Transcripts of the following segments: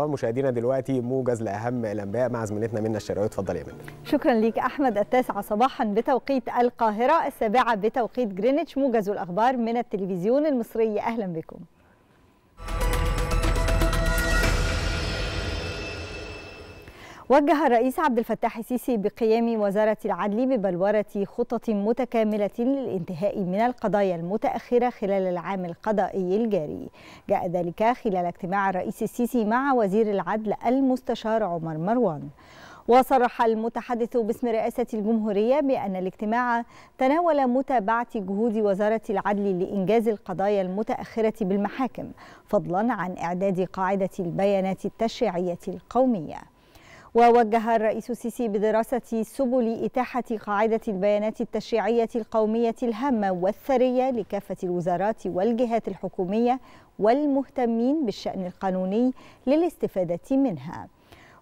مشاهدينا دلوقتي موجز لاهم الانباء مع زميلتنا منى الشراوي اتفضل يا منى شكرا ليك احمد التاسعه صباحا بتوقيت القاهره السابعه بتوقيت جرينتش موجز الاخبار من التلفزيون المصري اهلا بكم وجه الرئيس عبد الفتاح السيسي بقيام وزارة العدل ببلورة خطط متكاملة للانتهاء من القضايا المتأخرة خلال العام القضائي الجاري جاء ذلك خلال اجتماع الرئيس السيسي مع وزير العدل المستشار عمر مروان وصرح المتحدث باسم رئاسة الجمهورية بأن الاجتماع تناول متابعة جهود وزارة العدل لإنجاز القضايا المتأخرة بالمحاكم فضلا عن إعداد قاعدة البيانات التشريعية القومية ووجه الرئيس السيسي بدراسة سبل إتاحة قاعدة البيانات التشريعية القومية الهامة والثرية لكافة الوزارات والجهات الحكومية والمهتمين بالشأن القانوني للاستفادة منها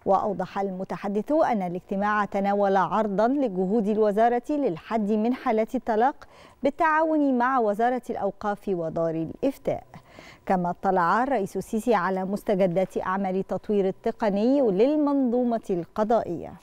وأوضح المتحدث أن الاجتماع تناول عرضا لجهود الوزارة للحد من حالات الطلاق بالتعاون مع وزارة الأوقاف ودار الإفتاء كما اطلع الرئيس السيسي على مستجدات أعمال التطوير التقني للمنظومة القضائية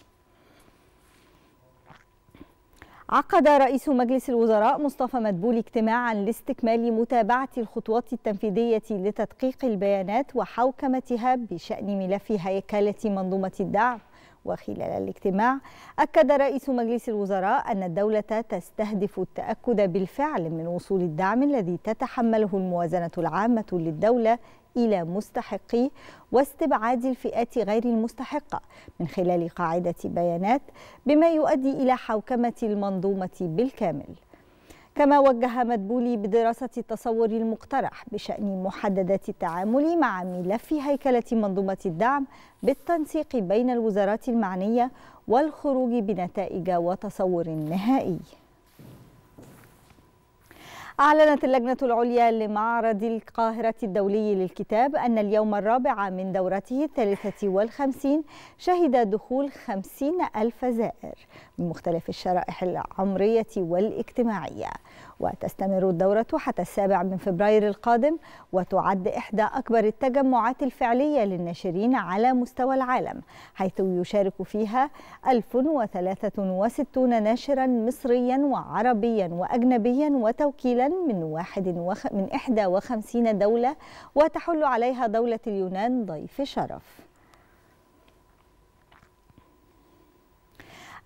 عقد رئيس مجلس الوزراء مصطفى مدبول اجتماعا لاستكمال متابعة الخطوات التنفيذية لتدقيق البيانات وحوكمتها بشأن ملف هيكلة منظومة الدعم وخلال الاجتماع أكد رئيس مجلس الوزراء أن الدولة تستهدف التأكد بالفعل من وصول الدعم الذي تتحمله الموازنة العامة للدولة إلى مستحقيه واستبعاد الفئات غير المستحقة من خلال قاعدة بيانات بما يؤدي إلى حوكمة المنظومة بالكامل كما وجه مدبولي بدراسة التصور المقترح بشأن محددات التعامل مع ملف هيكلة منظومة الدعم بالتنسيق بين الوزارات المعنية والخروج بنتائج وتصور نهائي أعلنت اللجنة العليا لمعرض القاهرة الدولي للكتاب أن اليوم الرابع من دورته الثالثة والخمسين شهد دخول خمسين ألف زائر من مختلف الشرائح العمرية والاجتماعية وتستمر الدورة حتى السابع من فبراير القادم وتعد إحدى أكبر التجمعات الفعلية للناشرين على مستوى العالم حيث يشارك فيها 1063 ناشرا مصريا وعربيا وأجنبيا وتوكيلا من واحد وخ... من 51 دولة وتحل عليها دولة اليونان ضيف شرف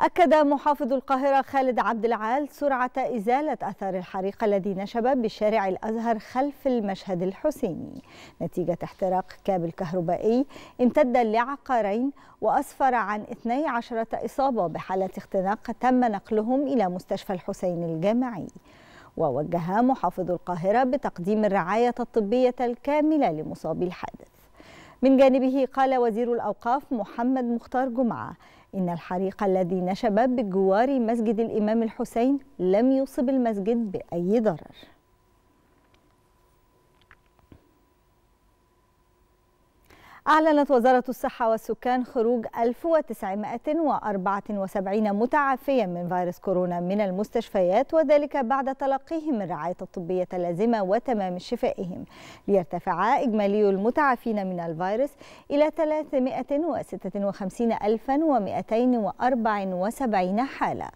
أكد محافظ القاهرة خالد عبد العال سرعة إزالة أثر الحريق الذي نشب بشارع الأزهر خلف المشهد الحسيني نتيجة احتراق كابل كهربائي امتد لعقارين وأسفر عن 12 إصابة بحالة اختناق تم نقلهم إلى مستشفى الحسين الجامعي ووجه محافظ القاهرة بتقديم الرعاية الطبية الكاملة لمصابي الحادث من جانبه قال وزير الأوقاف محمد مختار جمعة إن الحريق الذي نشب بجوار مسجد الإمام الحسين لم يصب المسجد بأي ضرر أعلنت وزارة الصحة والسكان خروج 1974 متعافيا من فيروس كورونا من المستشفيات وذلك بعد تلقيهم الرعاية الطبية اللازمة وتمام شفائهم ليرتفع إجمالي المتعافين من الفيروس إلى 356274 حالة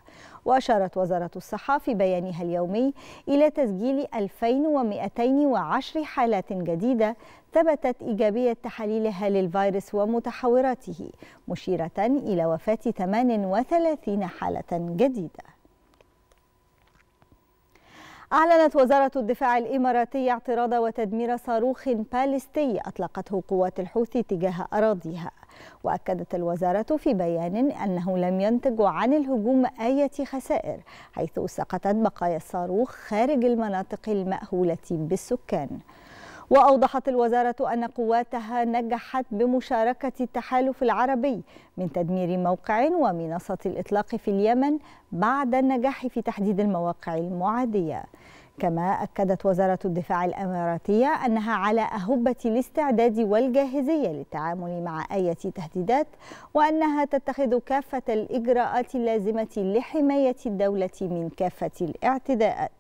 وأشارت وزارة الصحة في بيانها اليومي إلى تسجيل 2210 حالات جديدة ثبتت إيجابية تحاليلها للفيروس ومتحوراته مشيرة إلى وفاة 38 حالة جديدة أعلنت وزارة الدفاع الإماراتية اعتراض وتدمير صاروخ باليستي أطلقته قوات الحوثي تجاه أراضيها وأكدت الوزارة في بيان أنه لم ينتج عن الهجوم أي خسائر حيث سقطت بقايا الصاروخ خارج المناطق المأهولة بالسكان وأوضحت الوزارة أن قواتها نجحت بمشاركة التحالف العربي من تدمير موقع ومنصة الإطلاق في اليمن بعد النجاح في تحديد المواقع المعادية كما أكدت وزارة الدفاع الأماراتية أنها على أهبة الاستعداد والجاهزية للتعامل مع أي تهديدات وأنها تتخذ كافة الإجراءات اللازمة لحماية الدولة من كافة الاعتداءات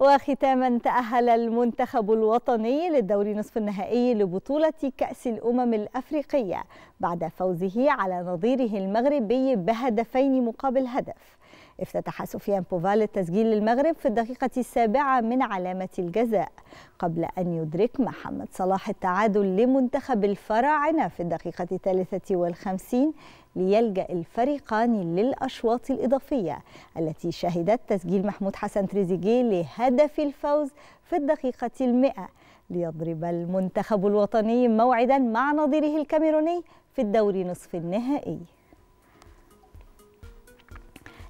وختاما تأهل المنتخب الوطني للدور نصف النهائي لبطولة كأس الأمم الأفريقية بعد فوزه على نظيره المغربي بهدفين مقابل هدف افتتح سفيان بوفال التسجيل للمغرب في الدقيقة السابعة من علامة الجزاء قبل أن يدرك محمد صلاح التعادل لمنتخب الفراعنة في الدقيقة الثالثة والخمسين ليلجأ الفريقان للأشواط الإضافية التي شهدت تسجيل محمود حسن تريزيجيه لهدف الفوز في الدقيقة المئة ليضرب المنتخب الوطني موعدا مع نظيره الكاميروني في الدور نصف النهائي